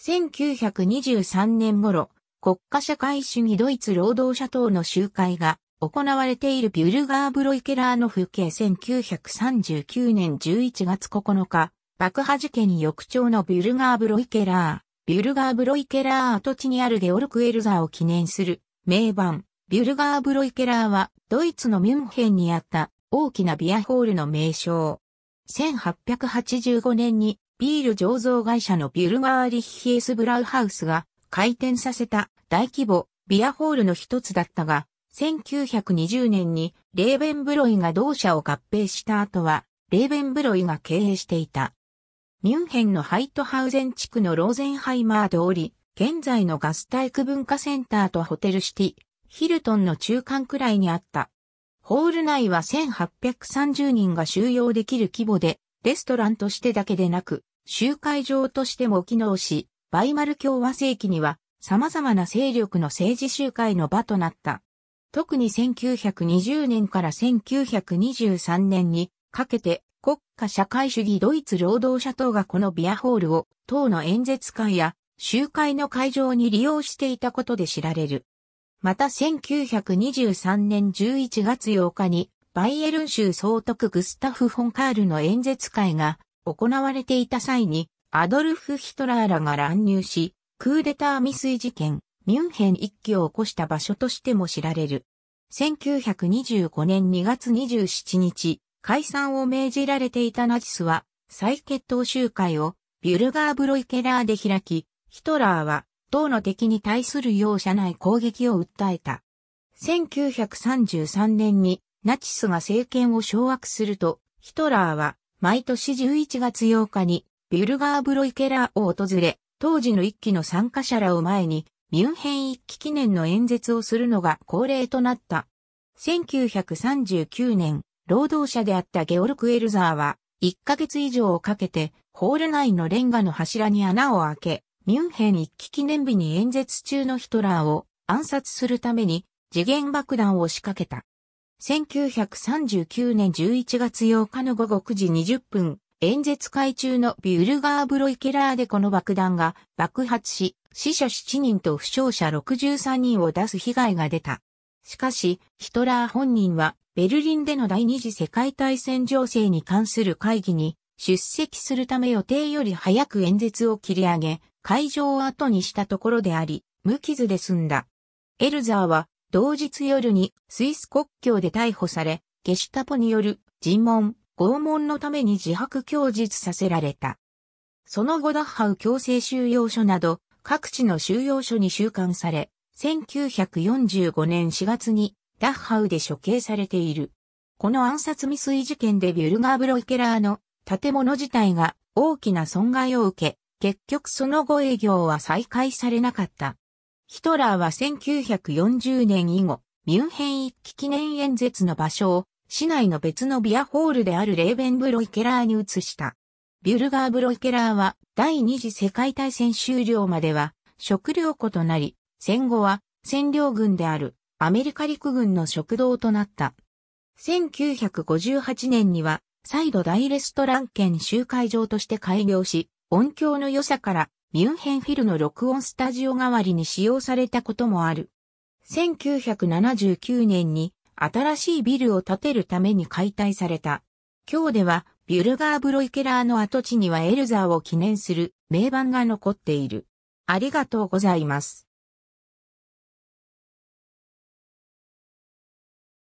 1923年頃、国家社会主義ドイツ労働者党の集会が行われているビュルガーブロイケラーの風景1939年11月9日、爆破事件翌朝のビュルガーブロイケラー、ビュルガーブロイケラー跡地にあるゲオルクエルザーを記念する名盤、ビュルガーブロイケラーはドイツのミュンヘンにあった大きなビアホールの名称。1885年にビール醸造会社のビュルガーリッヒエスブラウハウスが開店させた大規模ビアホールの一つだったが、1920年にレーベンブロイが同社を合併した後は、レーベンブロイが経営していた。ミュンヘンのハイトハウゼン地区のローゼンハイマー通り、現在のガスタイク文化センターとホテルシティ、ヒルトンの中間くらいにあった。ホール内は1830人が収容できる規模で、レストランとしてだけでなく、集会場としても機能し、バイマル共和世紀には様々な勢力の政治集会の場となった。特に1920年から1923年にかけて国家社会主義ドイツ労働者党がこのビアホールを党の演説会や集会の会場に利用していたことで知られる。また1923年11月8日にバイエルン州総督グスタフ・フォンカールの演説会が行われていた際に、アドルフ・ヒトラーらが乱入し、クーデター未遂事件、ミュンヘン一揆を起こした場所としても知られる。1925年2月27日、解散を命じられていたナチスは、再決闘集会をビュルガーブロイケラーで開き、ヒトラーは党の敵に対する容赦ない攻撃を訴えた。1933年にナチスが政権を掌握すると、ヒトラーは毎年11月8日にビュルガーブロイケラーを訪れ、当時の一期の参加者らを前に、ミュンヘン一期記念の演説をするのが恒例となった。1939年、労働者であったゲオルク・エルザーは、1ヶ月以上をかけて、ホール内のレンガの柱に穴を開け、ミュンヘン一期記念日に演説中のヒトラーを暗殺するために、次元爆弾を仕掛けた。1939年11月8日の午後9時20分、演説会中のビュルガーブロイケラーでこの爆弾が爆発し、死者7人と負傷者63人を出す被害が出た。しかし、ヒトラー本人は、ベルリンでの第二次世界大戦情勢に関する会議に出席するため予定より早く演説を切り上げ、会場を後にしたところであり、無傷で済んだ。エルザーは同日夜にスイス国境で逮捕され、ゲシュタポによる尋問、拷問のために自白供述させられた。その後ダッハウ強制収容所など各地の収容所に収監され、1945年4月にダッハウで処刑されている。この暗殺未遂事件でビュルガーブロイケラーの建物自体が大きな損害を受け、結局その後営業は再開されなかった。ヒトラーは1940年以後、ミュンヘン一揆記念演説の場所を、市内の別のビアホールであるレーベンブロイケラーに移した。ビュルガーブロイケラーは第二次世界大戦終了までは食糧庫となり、戦後は占領軍であるアメリカ陸軍の食堂となった。1958年には再度大レストラン兼集会場として開業し、音響の良さからミュンヘンフィルの録音スタジオ代わりに使用されたこともある。1979年に新しいビルを建てるために解体された。今日ではビュルガーブロイケラーの跡地にはエルザーを記念する名盤が残っている。ありがとうございます。